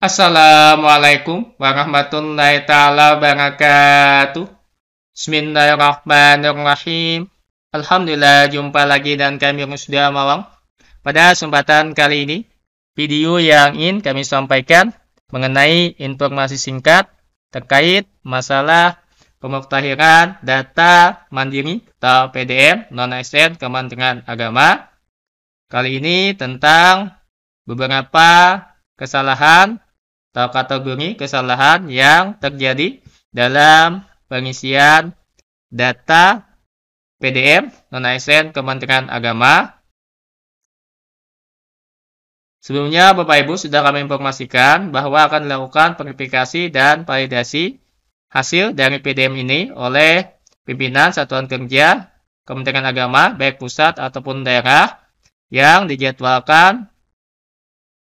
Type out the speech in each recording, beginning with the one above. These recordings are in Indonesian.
Assalamualaikum warahmatullahi taala wabarakatuh. Bismillahirrahmanirrahim. Alhamdulillah jumpa lagi dan kami sudah mawang. Pada kesempatan kali ini, video yang ingin kami sampaikan mengenai informasi singkat terkait masalah pemutakhiran data mandiri atau PDM non ASN Kementerian Agama. Kali ini tentang beberapa kesalahan atau kategori kesalahan yang terjadi dalam pengisian data PDM non ASN Kementerian Agama. Sebelumnya Bapak Ibu sudah kami informasikan bahwa akan dilakukan verifikasi dan validasi hasil dari PDM ini oleh pimpinan satuan kerja Kementerian Agama baik pusat ataupun daerah yang dijadwalkan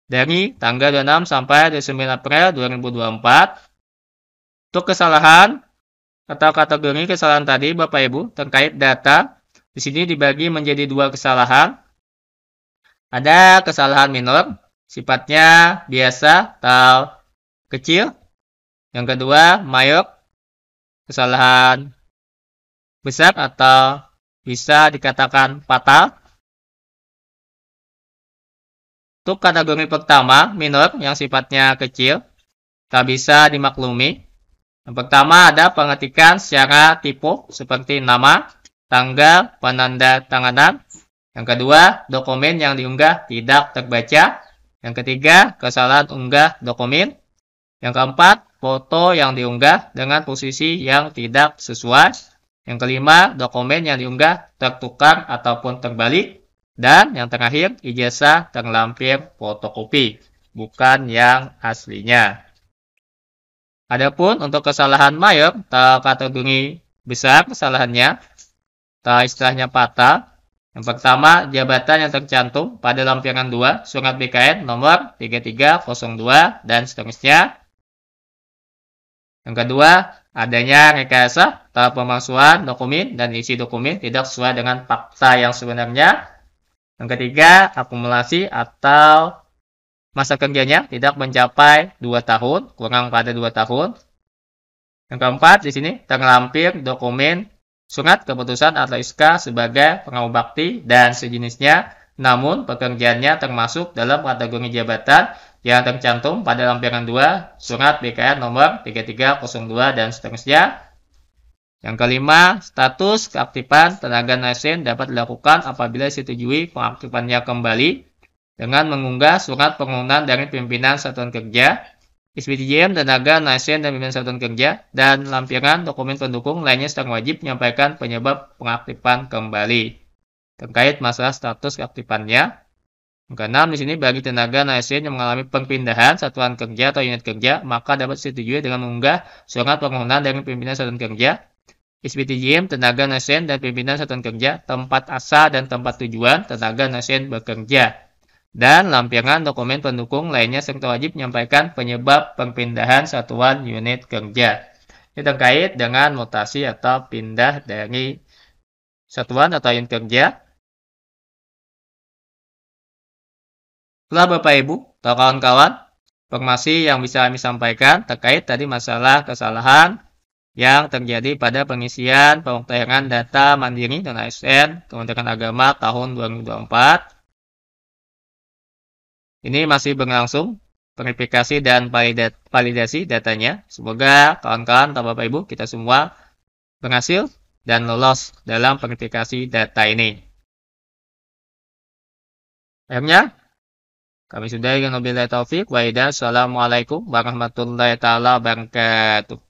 dari tanggal 6 sampai 29 April 2024. Untuk kesalahan atau kategori kesalahan tadi Bapak Ibu terkait data di sini dibagi menjadi dua kesalahan. Ada kesalahan minor sifatnya biasa atau kecil. Yang kedua mayor kesalahan besar atau bisa dikatakan fatal. Untuk kategori pertama, minor yang sifatnya kecil, tak bisa dimaklumi. Yang pertama ada pengetikan secara tipe seperti nama, tanggal, penanda tanganan. Yang kedua, dokumen yang diunggah tidak terbaca. Yang ketiga, kesalahan unggah dokumen. Yang keempat, foto yang diunggah dengan posisi yang tidak sesuai. Yang kelima, dokumen yang diunggah tertukar ataupun terbalik. Dan yang terakhir, ijazah terlampir fotokopi, bukan yang aslinya. Adapun untuk kesalahan mayor, terkategori besar kesalahannya, tak istilahnya patah. Yang pertama, jabatan yang tercantum pada lampiran 2, surat BKN nomor 3302, dan seterusnya. Yang kedua, adanya rekayasa atau pemalsuan dokumen dan isi dokumen tidak sesuai dengan fakta yang sebenarnya yang ketiga, akumulasi atau masa kerjanya tidak mencapai 2 tahun, kurang pada 2 tahun. Yang keempat, di sini terlampir dokumen surat keputusan atau SK sebagai pengawal bakti dan sejenisnya, namun pekerjaannya termasuk dalam kategori jabatan yang tercantum pada lampiran 2 surat BKN nomor 3302 dan seterusnya. Yang kelima, status keaktifan tenaga nasional dapat dilakukan apabila disetujui pengaktifannya kembali dengan mengunggah surat pengumuman dari pimpinan satuan kerja, SPTJM tenaga nasional dan pimpinan satuan kerja, dan lampiran dokumen pendukung lainnya sedang wajib menyampaikan penyebab pengaktifan kembali terkait masalah status keaktifannya. Yang keenam, di sini bagi tenaga nasional yang mengalami perpindahan satuan kerja atau unit kerja, maka dapat disetujui dengan mengunggah surat permohonan dari pimpinan satuan kerja, SPTJM, tenaga nasen dan pimpinan satuan kerja, tempat asal dan tempat tujuan tenaga nasen bekerja. Dan lampiran dokumen pendukung lainnya serta wajib menyampaikan penyebab perpindahan satuan unit kerja. Ini terkait dengan mutasi atau pindah dari satuan atau unit kerja. Setelah Bapak Ibu atau kawan-kawan, informasi yang bisa kami sampaikan terkait tadi masalah kesalahan yang terjadi pada pengisian pengutairan data mandiri dan ASN Kementerian Agama tahun 2024. Ini masih berlangsung verifikasi dan validasi datanya. Semoga kawan-kawan atau Bapak Ibu kita semua berhasil dan lolos dalam verifikasi data ini. Akhirnya, kami sudah mobil Taufik. Waidah, Assalamualaikum warahmatullahi taala wabarakatuh.